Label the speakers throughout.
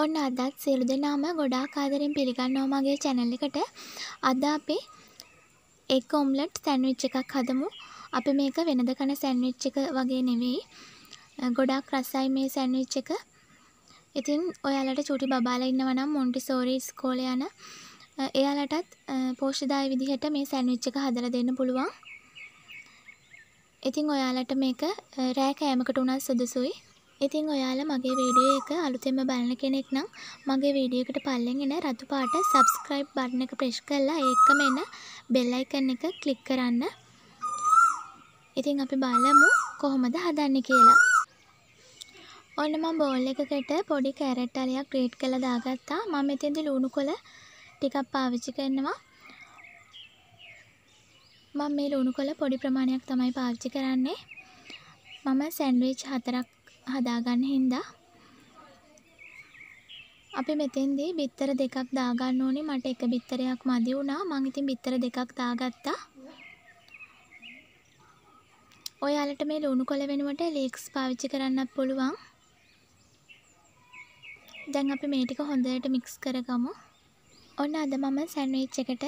Speaker 1: ඔන්න අදත් සියලු දෙනාම ගොඩාක් ආදරෙන් පිළිගන්නවා මගේ channel එකට. අද අපි එක් ඔම්ලට් සෑන්ඩ්විච් එකක් හදමු. අපි මේක වෙනද කන සෑන්ඩ්විච් එක වගේ නෙවෙයි. ගොඩාක් රසයි මේ සෑන්ඩ්විච් එක. ඉතින් ඔයාලට චුටි බබාලා ඉන්නවා නම් මොන්ටිසෝරි ස්කෝලේ යන එයාලටත් පෝෂ්‍යදායී විදිහට මේ සෑන්ඩ්විච් එක හදලා දෙන්න පුළුවන්. ඉතින් ඔයාලට මේක රෑ කෑමකට උනත් සුදුසුයි. ඉතින් ඔයාලා මගේ වීඩියෝ එක අලුතෙන්ම බලන කෙනෙක් නම් මගේ වීඩියෝ එකට පල්ලෙන් එන රතු පාට subscribe button එක press කරලා ඒකම එන bell icon එක click කරන්න. ඉතින් අපි බලමු කොහොමද හදන්නේ කියලා. ඔන්න මම බෝල් එකකට පොඩි කැරට් අලයක් ග්‍රේට් කරලා දාගත්තා. මම එතෙන්දී ලුණු කොළ ටිකක් පාවිච්චි කරනවා. මම මේ ලුණු කොළ පොඩි ප්‍රමාණයක් තමයි පාවිච්චි කරන්නේ. මම සැන්ඩ්විච් හතරක් හදාගන්න හින්දා අපි මෙතෙන්දී බිත්තර දෙකක් දාගන්න ඕනේ මට එක බිත්තරයක් මදි වුණා මං ඉතින් බිත්තර දෙකක් දාගත්තා ඔයාලට මේ ලුණු කොළ වෙනුවට ලීක්ස් පාවිච්චි කරන්නත් පුළුවන් දැන් අපි මේ ටික හොඳට මික්ස් කරගමු ඔන්න අද මම සැන්විච් එකට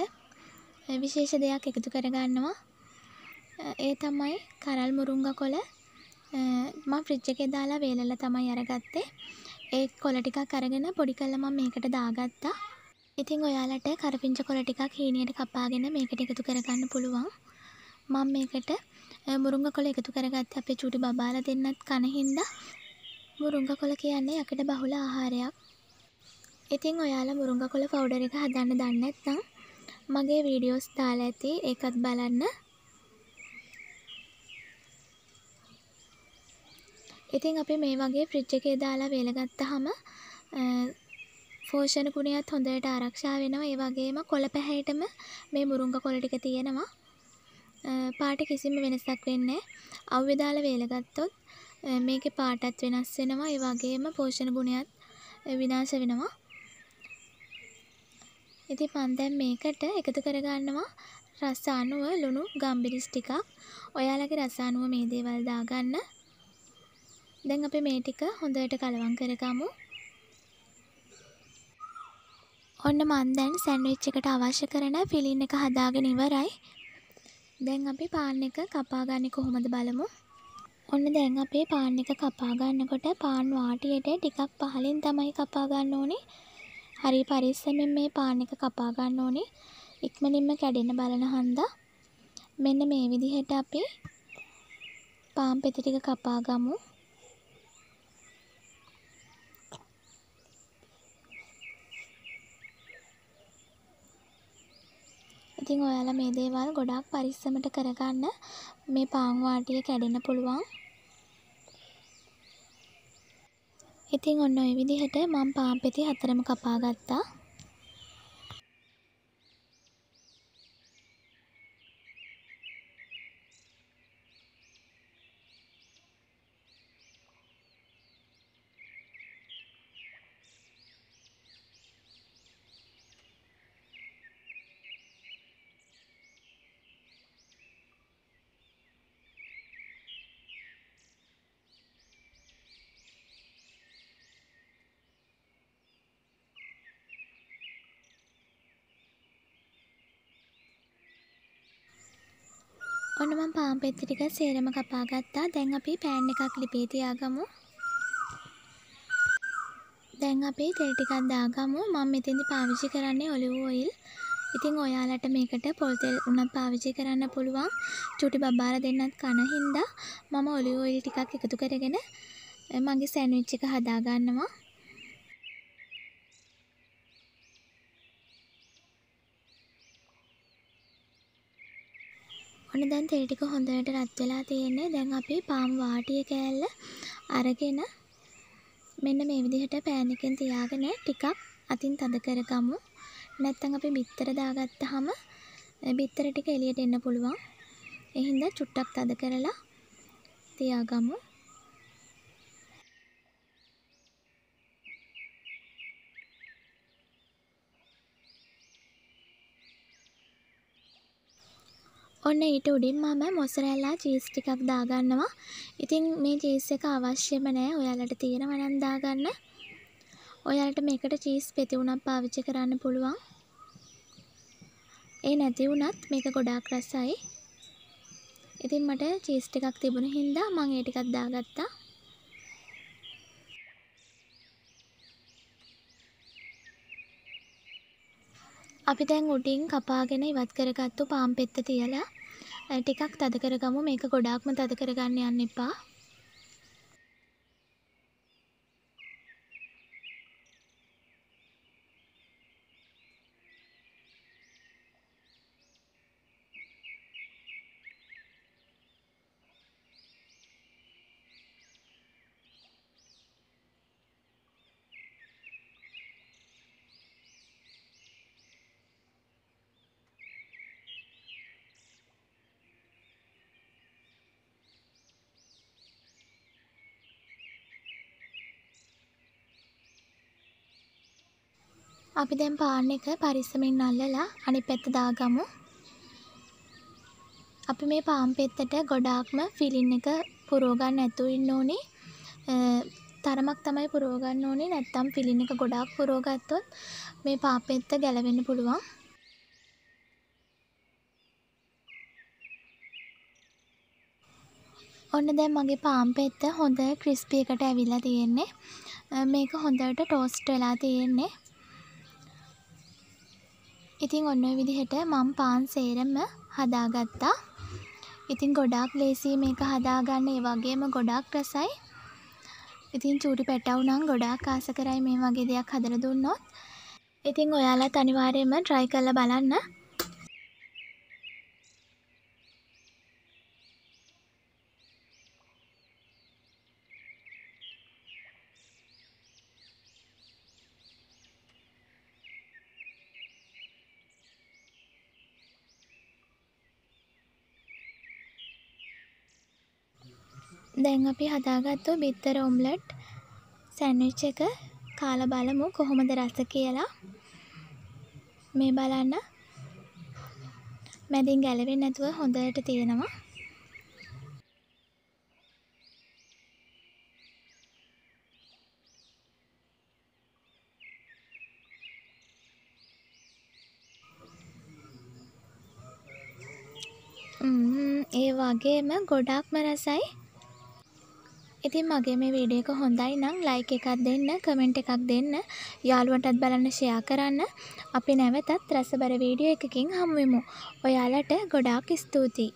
Speaker 1: විශේෂ දෙයක් එකතු කරගන්නවා ඒ තමයි කරල් මුරුංග කොළ මම ෆ්‍රිජ් එකේ දාලා වේලලා තමයි අරගත්තේ. ඒ කොළ ටිකක් අරගෙන පොඩි කරලා මම මේකට දාගත්තා. ඉතින් ඔයාලට කරපිංච කොළ ටිකක් හීනියට කපාගෙන මේකට එකතු කරගන්න පුළුවන්. මම මේකට මුරුංග කොළ එකතු කරගත්තේ අපේ චුටි බබාලා දෙන්නත් කන හින්දා. මුරුංග කොළ කියන්නේ යකඩ බහුල ආහාරයක්. ඉතින් ඔයාලා මුරුංග කොළ පවුඩර් එක හදන්න දන්නේ නැත්නම් මගේ වීඩියෝස් දාලා ඇති ඒකත් බලන්න. ඉතින් අපි මේ වගේ ෆ්‍රිජ් එකේ දාලා වේලගත්තාම පෝෂණ ගුණයත් හොඳට ආරක්ෂා වෙනවා. ඒ වගේම කොළ පැහැයටම මේ මුරුංග කොළ ටික තියෙනවා. පාට කිසිම වෙනසක් වෙන්නේ නැහැ. අවුවේ දාලා වේලගත්තොත් මේකේ පාටත් වෙනස් වෙනවා. ඒ වගේම පෝෂණ ගුණයත් විනාශ වෙනවා. ඉතින් මම දැන් මේකට එකතු කරගන්නවා රස අණුව ලුණු ගම්බිරිස් ටිකක්. ඔයාලගේ රස අණුව මේ දේවල් දාගන්න. දැන් අපි මේ ටික හොඳට කලවම් කරගමු. ඔන්න මම දැන් සෑන්ඩ්විච් එකට අවශ්‍ය කරන ෆිලින් එක හදාගෙන ඉවරයි. දැන් අපි පාන් එක කපා ගන්නේ කොහොමද බලමු. ඔන්න දැන් අපේ පාන් එක කපා ගන්නකොට පාන් වාටියට ටිකක් පහලින් තමයි කපා ගන්න ඕනේ. හරි පරිස්සමෙන් මේ පාන් එක කපා ගන්න ඕනේ. ඉක්මනින්ම කැඩෙන බලන හන්දා මෙන්න මේ විදිහට අපි පාන් පෙති ටික කපා ගමු. ඉතින් ඔයාලා මේ දේවල් ගොඩක් පරිස්සමට කරගන්න මේ පාන් වාටිය කැඩෙන්න පුළුවන්. ඉතින් ඔන්න ඔය විදිහට මම පාන් පෙති හතරම කපා ගත්තා. ඔන්න මම පාන් පෙති ටික සේරම කපා ගත්තා. දැන් අපි පෑන් එකක් ලිපේ තියාගමු. දැන් අපි තෙල් ටිකක් දාගමු. මම මෙතෙන්දි පාවිච්චි කරන්නේ ඔලිව් ඔයිල්. ඉතින් ඔයාලට මේකට පොල් තෙල් උනත් පාවිච්චි කරන්න පුළුවන්. චුටි බබාලා දෙන්නත් කන හින්දා මම ඔලිව් ඔයිල් ටිකක් එකතු කරගෙන මගේ සෑන්ඩ්විච් එක හදා ගන්නවා. ඔන්න දැන් තෙල් ටික හොඳට රත් වෙලා තියෙන්නේ. දැන් අපි පාම් වාටිය කෑල්ල අරගෙන මෙන්න මේ විදිහට පෑන් එකෙන් තියාගෙන ටිකක් අතින් තද කරගමු. නැත්තම් අපි බිත්තර දාගත්තාම බිත්තර ටික එළියට එන්න පුළුවන්. එහින්දා චුට්ටක් තද කරලා තියාගමු. ඔන්න ඊට උඩින් මම මොසරැල්ලා චීස් ටිකක් දාගන්නවා. ඉතින් මේ චීස් එක අවශ්‍යම නෑ. ඔයාලට තියෙනවා නම් දාගන්න. ඔයාලට මේකට චීස් පෙති උණක් පාවිච්චි කරන්න පුළුවන්. ඒ නැති වුණත් මේක ගොඩාක් රසයි. ඉතින් මට චීස් ටිකක් තිබුණ හින්දා මම ඒ ටිකක් දාගත්තා. අපි දැන් උටින් කපාගෙන ඉවත් කරගත්තු පාම් පෙත්ත තියලා ටිකක් තද කරගමු මේක ගොඩාක්ම තද කරගන්න යන්න එපා අපි දැන් පාන් එක පරිස්සමෙන් අල්ලලා අනිත් පැත්ත දාගමු. අපි මේ පාන් පෙත්තට ගොඩාක්ම ෆිලින් එක පුරව ගන්න නැතුව ඉන්න ඕනේ. තරමක් තමයි පුරව ගන්න ඕනේ නැත්නම් ෆිලින් එක ගොඩාක් පුරව ගත්තොත් මේ පාන් පෙත්ත ගැලවෙන්න පුළුවන්. ඔන්න දැන් මගේ පාන් පෙත්ත හොඳ ක්‍රිස්පි එකට ඇවිල්ලා තියෙන්නේ. මේක හොඳට ටෝස්ට් වෙලා තියෙන්නේ. ඉතින් ඔන්න විදිහට මං පාන් සේරම හදාගත්තා ඉතින් ගොඩක් ලේසි මේක හදාගන්න ඒ වගේම ගොඩක් රසයි ඉතින් චූටි පැටවුනම් ගොඩක් ආස කරයි මේ වගේ දෙයක් හදර දුන්නොත් ඉතින් ඔයාලා අනිවාර්යයෙන්ම try කරලා බලන්න දැන් අපි හදාගත්තු බිත්තර ඔම්ලට් සැන්විච් එක කාලා බලමු කොහොමද රස කියලා. මේ බලන්න. මැදින් ගැලවෙන්නේ නැතුව හොඳට තියෙනවා. ඒ වගේම ගොඩාක්ම රසයි ඉතින් මගේ මේ වීඩියෝ එක හොඳයි නම් ලයික් එකක් දෙන්න, කමෙන්ට් එකක් දෙන්න, යාළුවන්ටත් බලන්න ෂෙයා කරන්න. අපි නැවතත් රසබර වීඩියෝ එකකින් හමු වෙමු. ඔයාලට ගොඩාක් ස්තුතියි.